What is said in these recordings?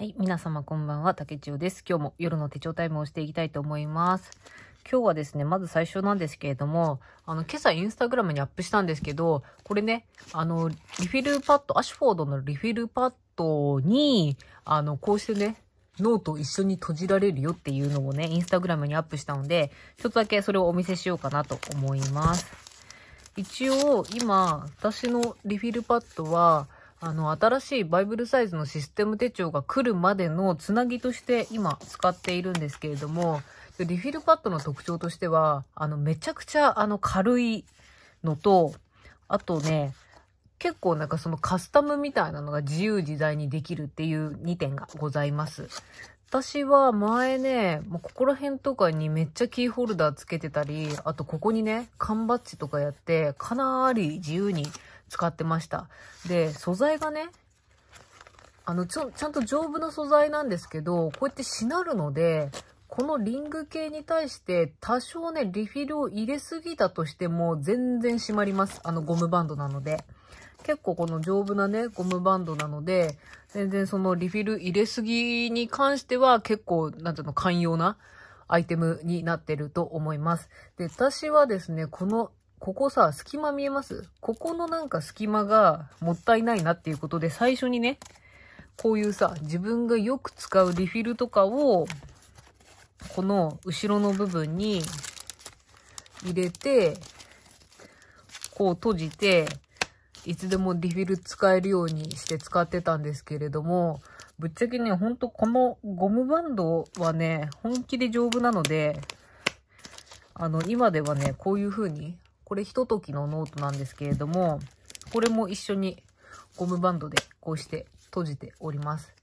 はい、皆様こんばんは、竹千代です。今日も夜の手帳タイムをしていきたいと思います。今日はですね、まず最初なんですけれども、あの、今朝インスタグラムにアップしたんですけど、これね、あの、リフィルパッド、アシュフォードのリフィルパッドに、あの、こうしてね、ノート一緒に閉じられるよっていうのをね、インスタグラムにアップしたので、ちょっとだけそれをお見せしようかなと思います。一応、今、私のリフィルパッドは、あの、新しいバイブルサイズのシステム手帳が来るまでのつなぎとして今使っているんですけれども、リフィルパッドの特徴としては、あの、めちゃくちゃあの、軽いのと、あとね、結構なんかそのカスタムみたいなのが自由自在にできるっていう2点がございます。私は前ね、もうここら辺とかにめっちゃキーホルダーつけてたり、あとここにね、缶バッジとかやって、かなり自由に使ってました。で、素材がね、あの、ちょ、ちゃんと丈夫な素材なんですけど、こうやってしなるので、このリング系に対して多少ね、リフィルを入れすぎたとしても全然締まります。あのゴムバンドなので。結構この丈夫なね、ゴムバンドなので、全然そのリフィル入れすぎに関しては結構、なんていうの、寛容なアイテムになってると思います。で、私はですね、このここさ、隙間見えますここのなんか隙間がもったいないなっていうことで、最初にね、こういうさ、自分がよく使うリフィルとかを、この後ろの部分に入れて、こう閉じて、いつでもリフィル使えるようにして使ってたんですけれども、ぶっちゃけね、ほんとこのゴムバンドはね、本気で丈夫なので、あの、今ではね、こういう風にこれひとときのノートなんですけれども、これも一緒にゴムバンドでこうして閉じております。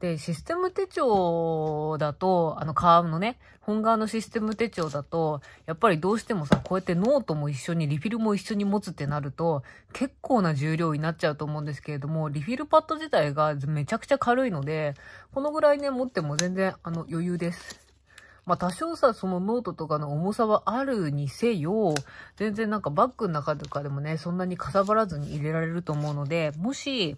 で、システム手帳だと、あの、カーブのね、本側のシステム手帳だと、やっぱりどうしてもさ、こうやってノートも一緒に、リフィルも一緒に持つってなると、結構な重量になっちゃうと思うんですけれども、リフィルパッド自体がめちゃくちゃ軽いので、このぐらいね、持っても全然、あの、余裕です。まあ多少さ、そのノートとかの重さはあるにせよ、全然なんかバッグの中とかでもね、そんなにかさばらずに入れられると思うので、もし、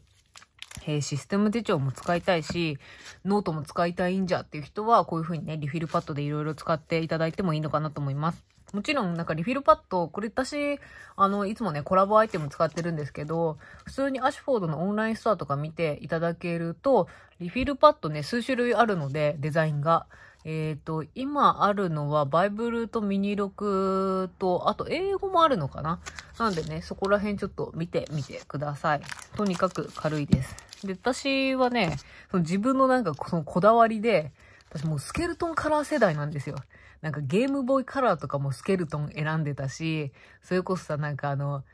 えシステム手帳も使いたいし、ノートも使いたいんじゃっていう人は、こういう風にね、リフィルパッドでいろいろ使っていただいてもいいのかなと思います。もちろん、なんかリフィルパッド、これ私、あの、いつもね、コラボアイテム使ってるんですけど、普通にアシュフォードのオンラインストアとか見ていただけると、リフィルパッドね、数種類あるので、デザインが。えっ、ー、と、今あるのは、バイブルとミニ録と、あと英語もあるのかななんでね、そこら辺ちょっと見てみてください。とにかく軽いです。で、私はね、その自分のなんかそのこだわりで、私もうスケルトンカラー世代なんですよ。なんかゲームボーイカラーとかもスケルトン選んでたし、それこそさ、なんかあの、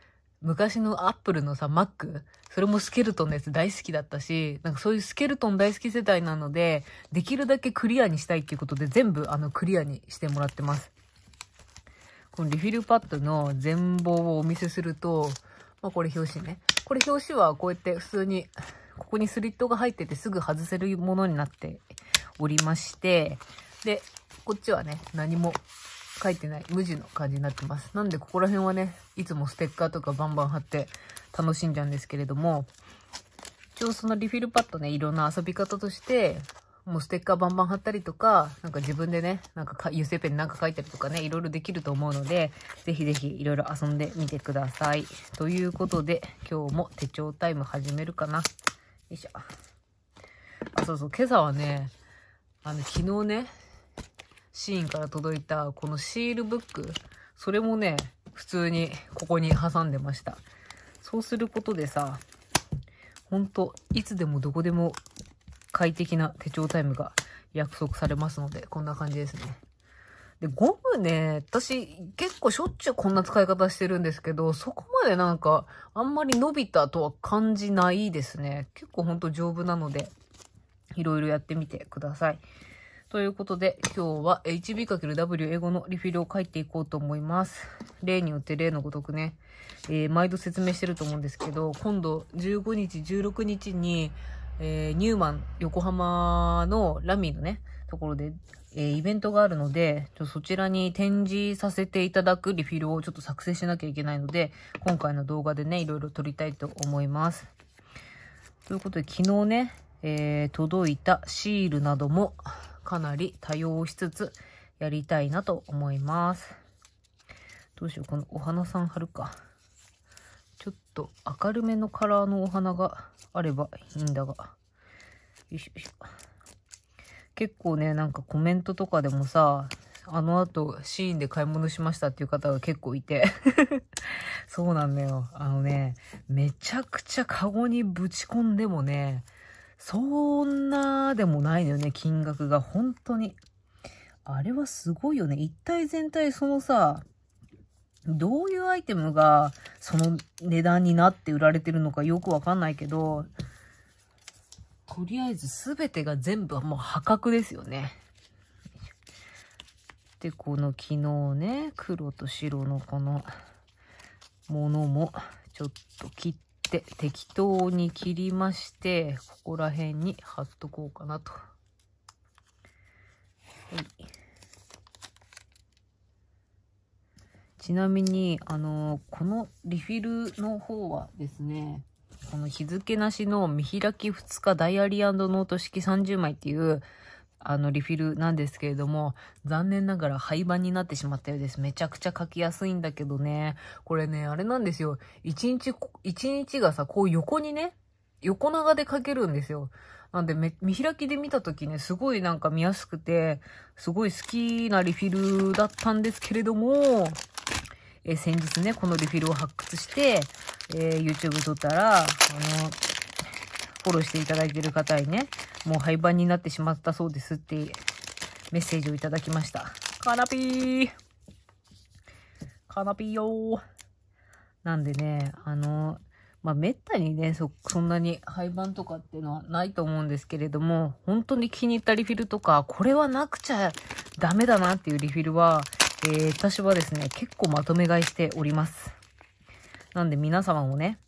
昔のアップルのさ、マック、それもスケルトンのやつ大好きだったし、なんかそういうスケルトン大好き世代なので、できるだけクリアにしたいっていうことで、全部あのクリアにしてもらってます。このリフィルパッドの全貌をお見せすると、まあこれ表紙ね。これ表紙はこうやって普通に、ここにスリットが入っててすぐ外せるものになっておりまして、で、こっちはね、何も書いてない、無地の感じになってます。なんでここら辺はね、いつもステッカーとかバンバン貼って楽しんじゃうんですけれども、一応そのリフィルパッドね、いろんな遊び方として、もうステッカーバンバン貼ったりとか、なんか自分でね、なんか油性ペンなんか書いたりとかね、いろいろできると思うので、ぜひぜひいろいろ遊んでみてください。ということで、今日も手帳タイム始めるかな。よいしょ。あ、そうそう、今朝はね、あの、昨日ね、シーンから届いたこのシールブック、それもね、普通にここに挟んでました。そうすることでさ、ほんと、いつでもどこでも快適な手帳タイムが約束されますので、こんな感じですね。で、ゴムね、私結構しょっちゅうこんな使い方してるんですけど、そこまでなんかあんまり伸びたとは感じないですね。結構ほんと丈夫なので、いろいろやってみてください。ということで、今日は HB×W 英語のリフィルを書いていこうと思います。例によって例のごとくね、えー、毎度説明してると思うんですけど、今度15日、16日に、えー、ニューマン、横浜のラミーのね、ところで、えー、イベントがあるので、ちょそちらに展示させていただくリフィルをちょっと作成しなきゃいけないので、今回の動画でね、いろいろ撮りたいと思います。ということで、昨日ね、え届いたシールなども、かなり多用しつつやりたいなと思います。どうしよう、このお花さん貼るか。ちょっと明るめのカラーのお花があればいいんだが。よいしょよいしょ。結構ね、なんかコメントとかでもさ、あの後、シーンで買い物しましたっていう方が結構いて そうなんだよ。あのね、めちゃくちゃカゴにぶち込んでもね、そんなでもないのよね、金額が。本当に。あれはすごいよね。一体全体そのさ、どういうアイテムがその値段になって売られてるのかよくわかんないけど、とりあえず全てが全部もう破格ですよね。で、この昨日ね、黒と白のこのものもちょっと切っして適当に切りまして、ここら辺に貼っとこうかなと。はい。ちなみに、あのこのリフィルの方はですね、この日付なしの見開き2日ダイアリーノート式30枚っていう、あのリフィルなんですけれども、残念ながら廃盤になってしまったようです。めちゃくちゃ書きやすいんだけどね。これね、あれなんですよ。一日、一日がさ、こう横にね、横長で書けるんですよ。なんで見開きで見た時ね、すごいなんか見やすくて、すごい好きなリフィルだったんですけれども、え先日ね、このリフィルを発掘して、えー、YouTube 撮ったら、あの、フォローしていただいている方にね、もう廃盤になってしまったそうですってメッセージをいただきました。カナピーカナピーよーなんでね、あの、まあ、めったにね、そ、そんなに廃盤とかっていうのはないと思うんですけれども、本当に気に入ったリフィルとか、これはなくちゃダメだなっていうリフィルは、えー、私はですね、結構まとめ買いしております。なんで皆様もね、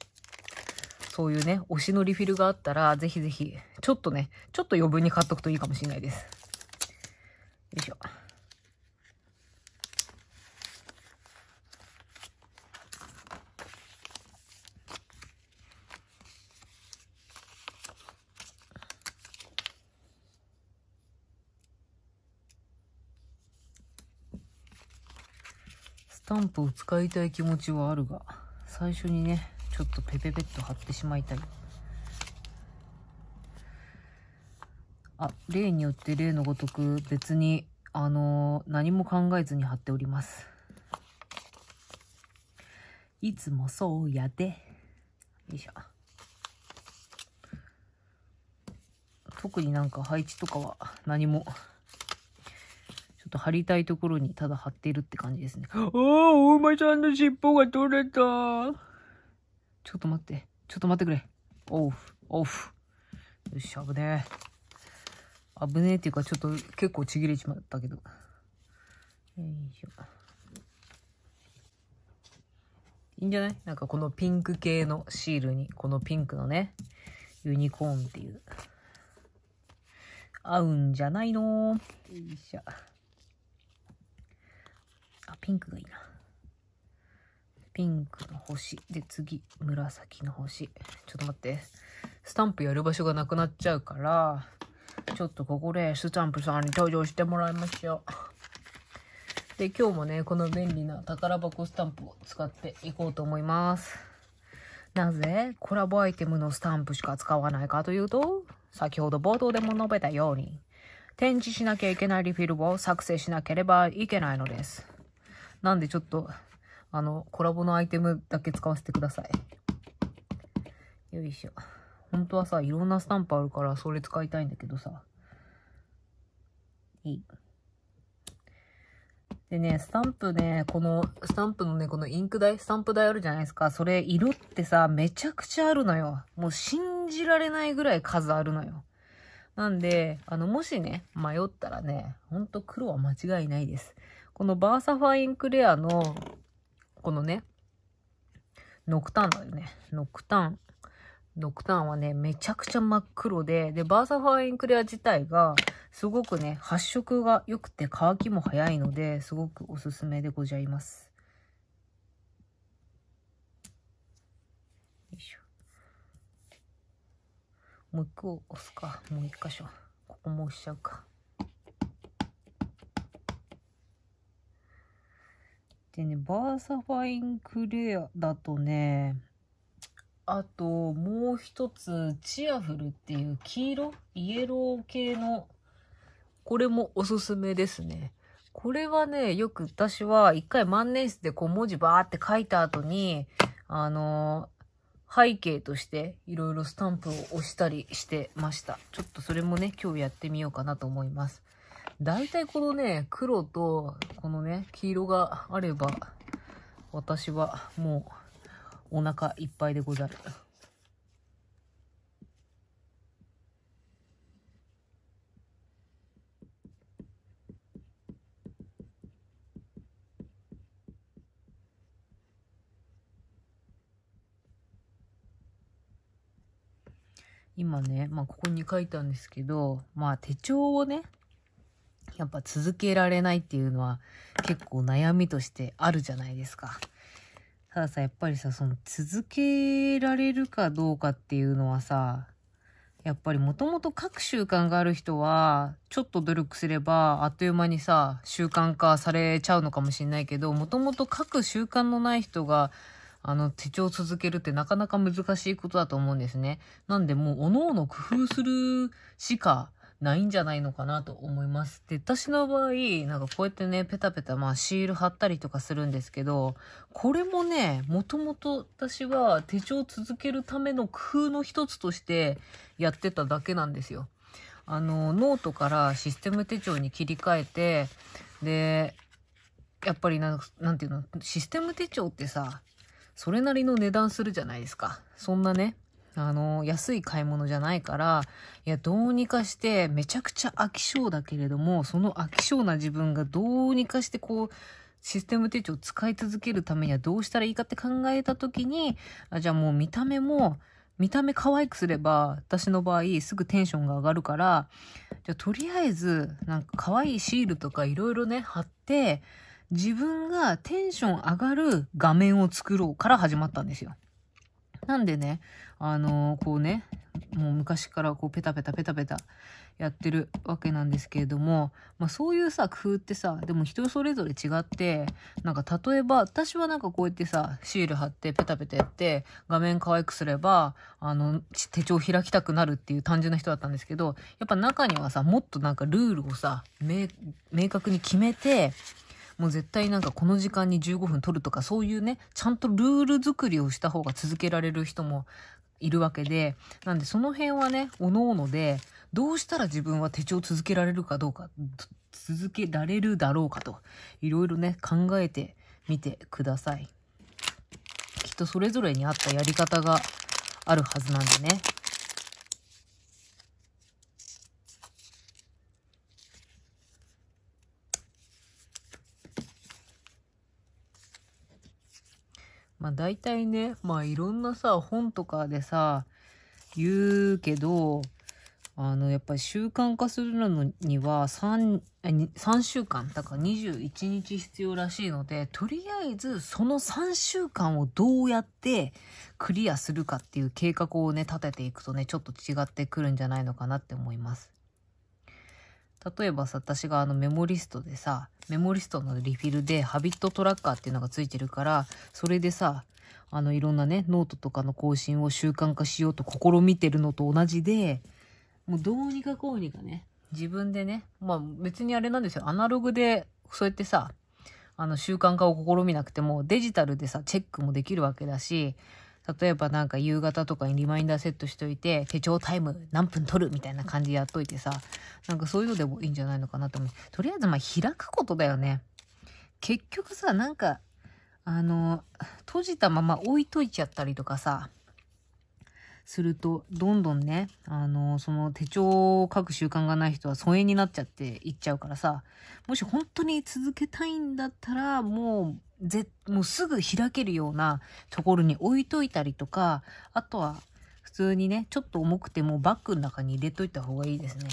そういうね、推しのリフィルがあったら、ぜひぜひ、ちょっとね、ちょっと余分に買っとくといいかもしれないです。よいしょ。スタンプを使いたい気持ちはあるが、最初にね、ちょっとペペペッと貼ってしまいたいあ例によって例のごとく別にあのー、何も考えずに貼っておりますいつもそうやでよいしょ特になんか配置とかは何もちょっと貼りたいところにただ貼っているって感じですね。ああ、お馬さんの尻尾が取れた。ちょっと待って。ちょっと待ってくれ。オフ、オフ。よし、危ねえ。危ねえっていうか、ちょっと結構ちぎれちまったけど。よいしょ。いいんじゃないなんかこのピンク系のシールに、このピンクのね、ユニコーンっていう。合うんじゃないのよいしょ。あ、ピンクがいいな。ピンクの星。で、次、紫の星。ちょっと待って。スタンプやる場所がなくなっちゃうから、ちょっとここでスタンプさんに登場してもらいましょう。で、今日もね、この便利な宝箱スタンプを使っていこうと思います。なぜコラボアイテムのスタンプしか使わないかというと、先ほど冒頭でも述べたように、展示しなきゃいけないリフィルを作成しなければいけないのです。なんでちょっとあの、コラボのアイテムだけ使わせてください。よいしょ。本当はさ、いろんなスタンプあるから、それ使いたいんだけどさ。いい。でね、スタンプね、この、スタンプのね、このインク代、スタンプ台あるじゃないですか。それ、色ってさ、めちゃくちゃあるのよ。もう信じられないぐらい数あるのよ。なんで、あの、もしね、迷ったらね、ほんと黒は間違いないです。このバーサファインクレアのこのね、ノクターンだよね。ノクターン。ノクターンはね、めちゃくちゃ真っ黒で、で、バーサファーインクレア自体が、すごくね、発色が良くて乾きも早いので、すごくおすすめでございます。よいしょ。もう一個押すか。もう一箇所。ここも押しちゃうか。でね、バーサファインクレアだとね、あと、もう一つ、チアフルっていう黄色イエロー系の、これもおすすめですね。これはね、よく私は一回万年筆でこう文字バーって書いた後に、あのー、背景としていろいろスタンプを押したりしてました。ちょっとそれもね、今日やってみようかなと思います。大体このね、黒と、このね、黄色があれば、私はもう、お腹いっぱいでござる。今ね、まあ、ここに書いたんですけど、まあ、手帳をね、やっぱ続けられないっていうのは結構悩みとしてあるじゃないですか。たださ、やっぱりさ、その続けられるかどうかっていうのはさ、やっぱりもともと各習慣がある人は、ちょっと努力すれば、あっという間にさ、習慣化されちゃうのかもしれないけど、もともと各習慣のない人が、あの、手帳を続けるってなかなか難しいことだと思うんですね。なんでもう、おのの工夫するしか、ないんじゃないのかなと思います。で、私の場合、なんかこうやってね、ペタペタ、まあシール貼ったりとかするんですけど、これもね、もともと私は手帳を続けるための工夫の一つとしてやってただけなんですよ。あの、ノートからシステム手帳に切り替えて、で、やっぱりななんていうの、システム手帳ってさ、それなりの値段するじゃないですか。そんなね、あの、安い買い物じゃないから、いや、どうにかして、めちゃくちゃ飽き性だけれども、その飽き性な自分がどうにかしてこう、システム手帳を使い続けるためにはどうしたらいいかって考えた時に、あじゃあもう見た目も、見た目可愛くすれば、私の場合すぐテンションが上がるから、じゃあとりあえず、なんか可愛いシールとかいろいろね、貼って、自分がテンション上がる画面を作ろうから始まったんですよ。なんでね、あのー、こうね、もう昔からこうペタペタペタペタやってるわけなんですけれども、まあ、そういうさ工夫ってさでも人それぞれ違ってなんか例えば私はなんかこうやってさシール貼ってペタペタやって画面可愛くすればあの手帳開きたくなるっていう単純な人だったんですけどやっぱ中にはさもっとなんかルールをさ明確に決めてもう絶対なんかこの時間に15分取るとかそういうねちゃんとルール作りをした方が続けられる人もいるわけで、なんでその辺はね、おのおので、どうしたら自分は手帳を続けられるかどうか、続けられるだろうかと、いろいろね、考えてみてください。きっとそれぞれに合ったやり方があるはずなんでね。まあ大体ね、まあいろんなさ、本とかでさ、言うけど、あの、やっぱり習慣化するのには3、3週間、だから21日必要らしいので、とりあえずその3週間をどうやってクリアするかっていう計画をね、立てていくとね、ちょっと違ってくるんじゃないのかなって思います。例えばさ、私があのメモリストでさ、メモリストのリフィルでハビットトラッカーっていうのがついてるから、それでさ、あのいろんなね、ノートとかの更新を習慣化しようと試みてるのと同じで、もうどうにかこうにかね、自分でね、まあ別にあれなんですよ、アナログでそうやってさ、あの習慣化を試みなくてもデジタルでさ、チェックもできるわけだし、例えばなんか夕方とかにリマインダーセットしといて、手帳タイム何分取るみたいな感じでやっといてさ、なんかそういうのでもいいんじゃないのかなと思う。とりあえずまあ開くことだよね。結局さ、なんか、あの、閉じたまま置いといちゃったりとかさ、すると、どんどんね、あの、その手帳を書く習慣がない人は疎遠になっちゃっていっちゃうからさ、もし本当に続けたいんだったら、もう、ぜ、もうすぐ開けるようなところに置いといたりとか、あとは、普通にね、ちょっと重くてもバッグの中に入れといた方がいいですね。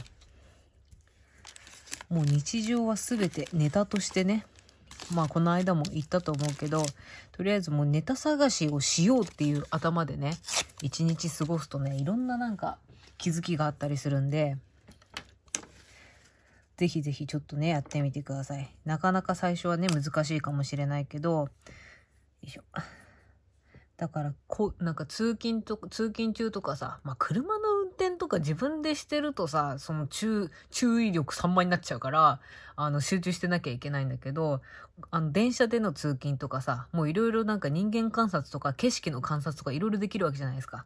もう日常は全てネタとしてね、まあこの間も言ったと思うけど、とりあえずもうネタ探しをしようっていう頭でね、一日過ごすとね、いろんななんか気づきがあったりするんで、ぜひぜひちょっとね、やってみてください。なかなか最初はね、難しいかもしれないけど、よいしょ。だから、こう、なんか通勤と、通勤中とかさ、まあ車の転とか自分でしてるとさ、その注、注意力散漫になっちゃうから、あの、集中してなきゃいけないんだけど、あの、電車での通勤とかさ、もういろいろなんか人間観察とか景色の観察とかいろいろできるわけじゃないですか。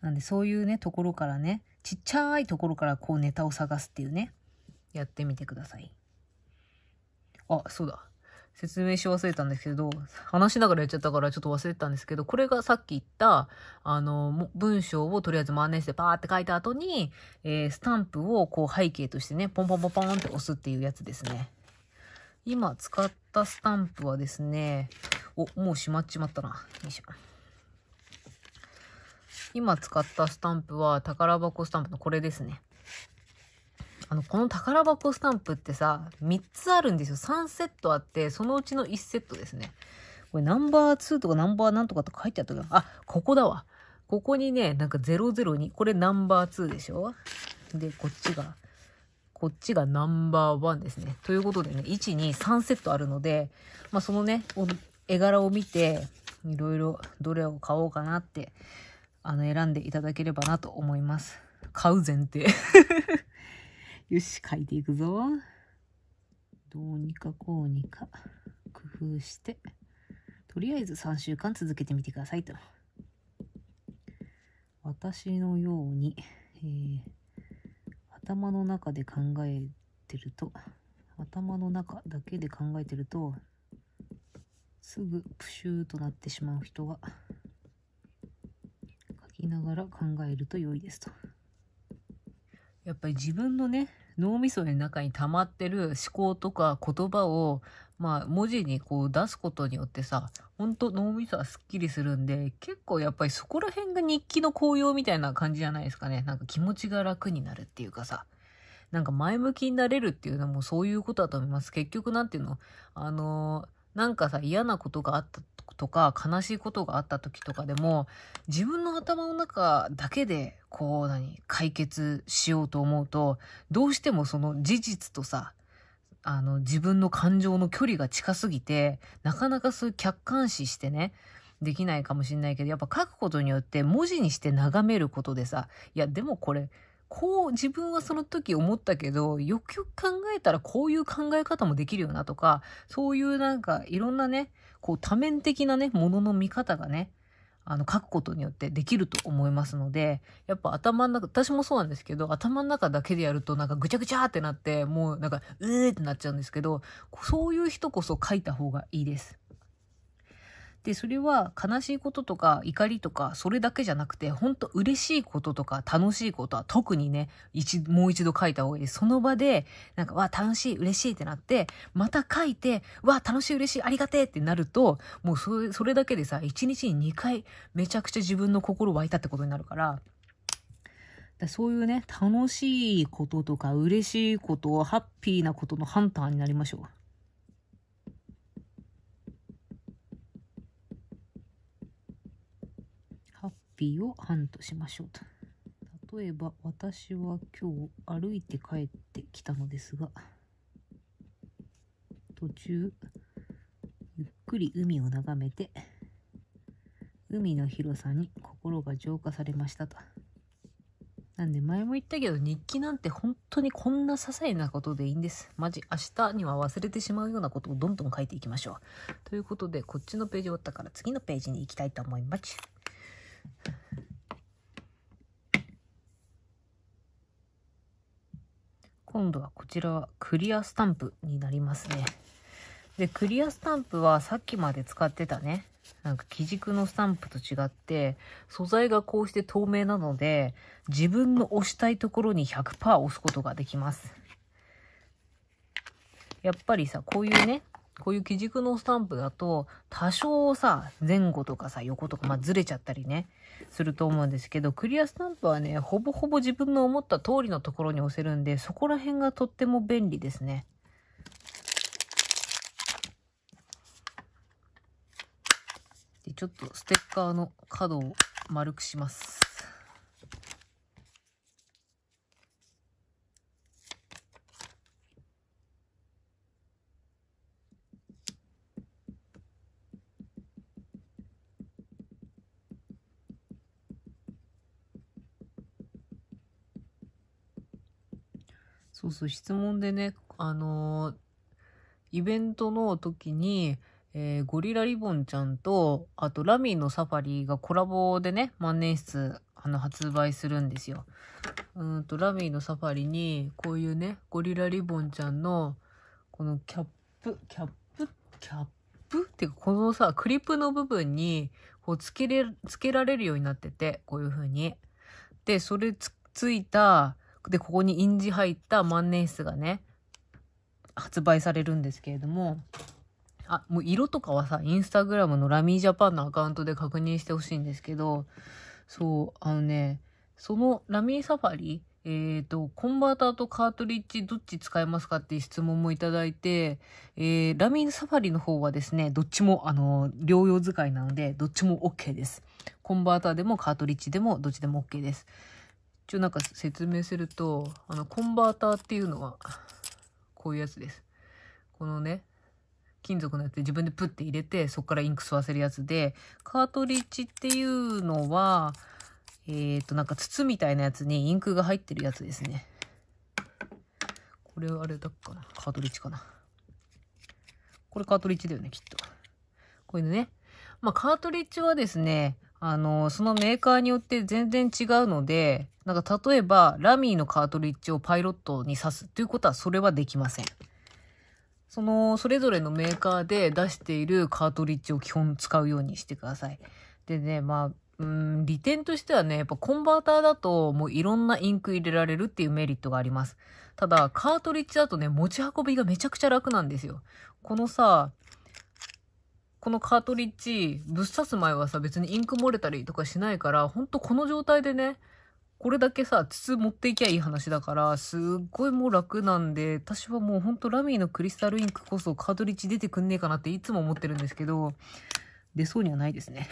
なんでそういうね、ところからね、ちっちゃいところからこうネタを探すっていうね、やってみてください。あ、そうだ。説明し忘れたんですけど、話しながらやっちゃったからちょっと忘れてたんですけど、これがさっき言った、あの、文章をとりあえず真似してパーって書いた後に、えー、スタンプをこう背景としてね、ポンポンポンポンって押すっていうやつですね。今使ったスタンプはですね、お、もうしまっちまったな。よいしょ。今使ったスタンプは宝箱スタンプのこれですね。あの、この宝箱スタンプってさ、3つあるんですよ。3セットあって、そのうちの1セットですね。これナンバー2とかナンバーなんとかって書いてあったけど、あ、ここだわ。ここにね、なんか002、これナンバー2でしょで、こっちが、こっちがナンバーワンですね。ということでね、1、2、3セットあるので、まあそのね、絵柄を見て、いろいろどれを買おうかなって、あの、選んでいただければなと思います。買う前提よし、書いていくぞ。どうにかこうにか工夫して、とりあえず3週間続けてみてくださいと。私のように、えー、頭の中で考えてると、頭の中だけで考えてると、すぐプシューとなってしまう人は、書きながら考えると良いですと。やっぱり自分のね、脳みその中に溜まってる思考とか言葉を、まあ、文字にこう出すことによってさ、ほんと脳みそはすっきりするんで、結構やっぱりそこら辺が日記の紅葉みたいな感じじゃないですかね。なんか気持ちが楽になるっていうかさ。なんか前向きになれるっていうのもそういうことだと思います。結局なんていうのあのなんかさ、嫌なことがあったとか、悲しいことがあった時とかでも、自分の頭の中だけで、こう、何、解決しようと思うと、どうしてもその事実とさ、あの、自分の感情の距離が近すぎて、なかなかそういう客観視してね、できないかもしんないけど、やっぱ書くことによって文字にして眺めることでさ、いや、でもこれ、こう自分はその時思ったけど、よくよく考えたらこういう考え方もできるよなとか、そういうなんかいろんなね、こう多面的なね、ものの見方がね、あの、書くことによってできると思いますので、やっぱ頭の中、私もそうなんですけど、頭の中だけでやるとなんかぐちゃぐちゃってなって、もうなんか、うーってなっちゃうんですけど、そういう人こそ書いた方がいいです。で、それは悲しいこととか怒りとかそれだけじゃなくて、本当嬉しいこととか楽しいことは特にね、一、もう一度書いた方がいいその場で、なんか、わ、楽しい、嬉しいってなって、また書いて、わ、楽しい、嬉しい、ありがてえってなると、もうそれ、それだけでさ、一日に2回めちゃくちゃ自分の心湧いたってことになるから、だそういうね、楽しいこととか嬉しいこと、ハッピーなことのハンターになりましょう。ピーを半としましょうと。例えば、私は今日歩いて帰ってきたのですが、途中、ゆっくり海を眺めて、海の広さに心が浄化されましたと。なんで前も言ったけど日記なんて本当にこんな些細なことでいいんです。マジ明日には忘れてしまうようなことをどんどん書いていきましょう。ということでこっちのページ終わったから次のページに行きたいと思います。今度はこちらはクリアスタンプになりますね。で、クリアスタンプはさっきまで使ってたね、なんか基軸のスタンプと違って、素材がこうして透明なので、自分の押したいところに100%押すことができます。やっぱりさ、こういうね、こういう基軸のスタンプだと、多少さ、前後とかさ、横とか、まあ、ずれちゃったりね、すると思うんですけど、クリアスタンプはね、ほぼほぼ自分の思った通りのところに押せるんで、そこら辺がとっても便利ですね。で、ちょっとステッカーの角を丸くします。そうそう、質問でね、あのイベントの時に、えー、ゴリラリボンちゃんと、あとラミーのサファリがコラボでね、万年筆、あの、発売するんですよ。うんと、ラミーのサファリに、こういうね、ゴリラリボンちゃんの、このキャップ、キャップ、キャップっていうか、このさ、クリップの部分に、こう、つけれ、つけられるようになってて、こういう風に。で、それつ、ついた、で、ここに印字入った万年筆がね、発売されるんですけれども、あ、もう色とかはさ、インスタグラムのラミージャパンのアカウントで確認してほしいんですけど、そう、あのね、そのラミーサファリ、えっ、ー、と、コンバーターとカートリッジどっち使えますかっていう質問もいただいて、えー、ラミーサファリの方はですね、どっちも、あの、療養使いなので、どっちも OK です。コンバーターでもカートリッジでもどっちでも OK です。一応なんか説明すると、あの、コンバーターっていうのは、こういうやつです。このね、金属のやつで自分でプッて入れて、そこからインク吸わせるやつで、カートリッジっていうのは、えっ、ー、と、なんか筒みたいなやつにインクが入ってるやつですね。これはあれだっかな。カートリッジかな。これカートリッジだよね、きっと。こういうのね。まあ、カートリッジはですね、あの、そのメーカーによって全然違うので、なんか例えば、ラミーのカートリッジをパイロットに刺すということは、それはできません。その、それぞれのメーカーで出しているカートリッジを基本使うようにしてください。でね、まあ、うん、利点としてはね、やっぱコンバーターだともういろんなインク入れられるっていうメリットがあります。ただ、カートリッジだとね、持ち運びがめちゃくちゃ楽なんですよ。このさ、このカートリッジ、ぶっ刺す前はさ、別にインク漏れたりとかしないから、ほんとこの状態でね、これだけさ、筒持っていきゃいい話だから、すっごいもう楽なんで、私はもうほんとラミーのクリスタルインクこそカートリッジ出てくんねえかなっていつも思ってるんですけど、出そうにはないですね。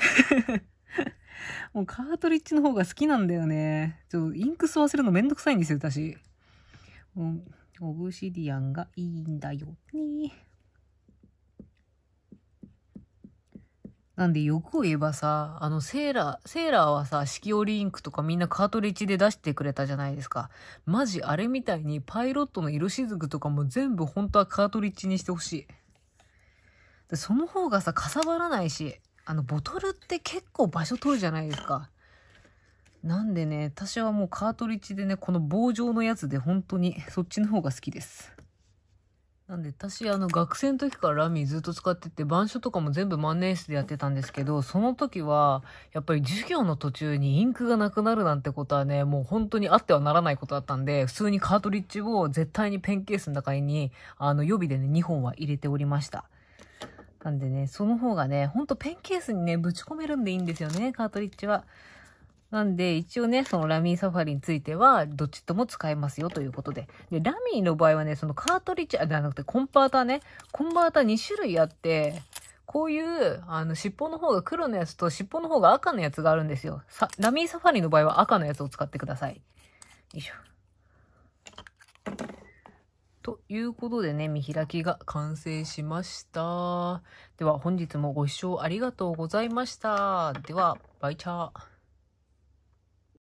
もうカートリッジの方が好きなんだよね。ちょ、インク吸わせるのめんどくさいんですよ、私。オブシディアンがいいんだよね。なんで欲を言えばさ、あのセーラー、セーラーはさ、四季折インクとかみんなカートリッジで出してくれたじゃないですか。マジあれみたいにパイロットの色しずくとかも全部本当はカートリッジにしてほしい。でその方がさ、かさばらないし、あのボトルって結構場所取るじゃないですか。なんでね、私はもうカートリッジでね、この棒状のやつで本当にそっちの方が好きです。なんで私あの学生の時からラミーずっと使ってて板書とかも全部万年筆でやってたんですけどその時はやっぱり授業の途中にインクがなくなるなんてことはねもう本当にあってはならないことだったんで普通にカートリッジを絶対にペンケースの中にあの予備でね2本は入れておりました。なんでね、その方がね、ほんとペンケースにね、ぶち込めるんでいいんですよね、カートリッジは。なんで、一応ね、そのラミーサファリについては、どっちとも使えますよということで。で、ラミーの場合はね、そのカートリッジ、あ、じゃなくてコンバーターね。コンバーター2種類あって、こういう、あの、尻尾の方が黒のやつと尻尾の方が赤のやつがあるんですよ。さ、ラミーサファリの場合は赤のやつを使ってください。よいしょ。ということでね、見開きが完成しました。では、本日もご視聴ありがとうございました。では、バイチャー。